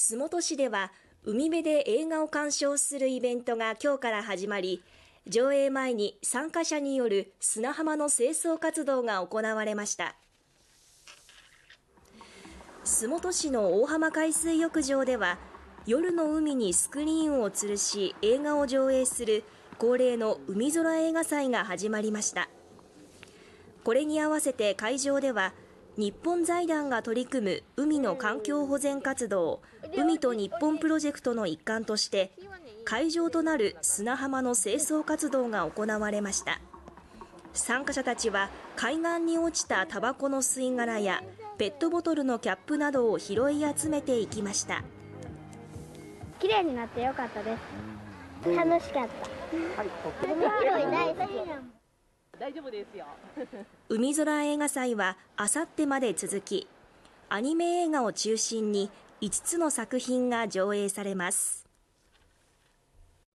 洲本市では海辺で映画を鑑賞するイベントが今日から始まり上映前に参加者による砂浜の清掃活動が行われました洲本市の大浜海水浴場では夜の海にスクリーンを吊るし映画を上映する恒例の海空映画祭が始まりましたこれに合わせて会場では日本財団が取り組む海の環境保全活動海と日本プロジェクトの一環として会場となる砂浜の清掃活動が行われました参加者たちは海岸に落ちたタバコの吸い殻やペットボトルのキャップなどを拾い集めていきました綺麗になってよかったです楽しかった、はい、大好き大丈夫ですよ海空映画祭はあさってまで続きアニメ映画を中心に5つの作品が上映されます